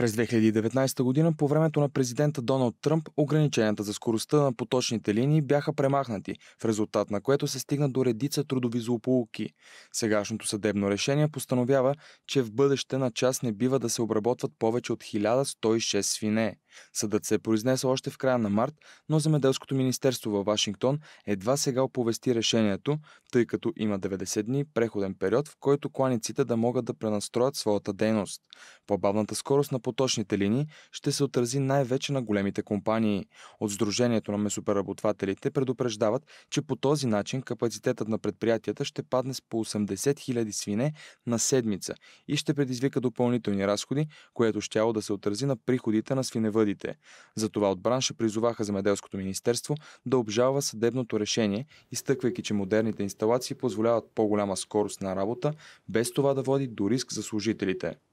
През 2019 година, по времето на президента Доналд Тръмп, ограниченията за скоростта на поточните линии бяха премахнати, в резултат на което се стигна до редица трудови злополуки. Сегашното съдебно решение постановява, че в бъдеще на час не бива да се обработват повече от 1106 свине. Съдът се е произнесъл още в края на март, но Земеделското министерство във Вашингтон едва сега оповести решението, тъй като има 90 дни преходен период, в който кланиците да могат да пренастроят своята дейност. По-бавната скорост на поточните линии ще се отрази най-вече на големите компании. От Сдружението на месопреработвателите предупреждават, че по този начин капацитетът на предприятията ще падне с по 80 000 свине на седмица и ще предизвика допълнителни разходи, което щяло да се отрази на приходите на свиневъдите извадите. Затова от бранша призоваха Земеделското министерство да обжалва съдебното решение, изтъквайки, че модерните инсталации позволяват по-голяма скорост на работа, без това да води до риск за служителите.